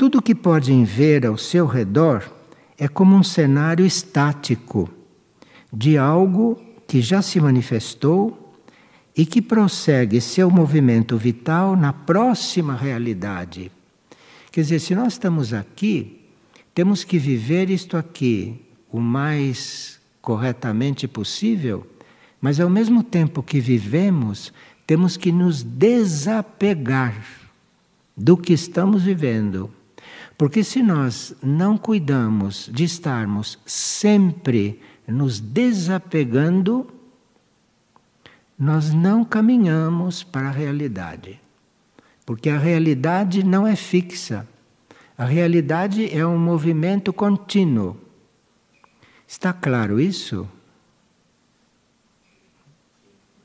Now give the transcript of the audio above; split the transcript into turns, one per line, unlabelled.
Tudo o que podem ver ao seu redor é como um cenário estático de algo que já se manifestou e que prossegue seu movimento vital na próxima realidade. Quer dizer, se nós estamos aqui, temos que viver isto aqui o mais corretamente possível, mas ao mesmo tempo que vivemos, temos que nos desapegar do que estamos vivendo. Porque se nós não cuidamos de estarmos sempre nos desapegando, nós não caminhamos para a realidade. Porque a realidade não é fixa. A realidade é um movimento contínuo. Está claro isso?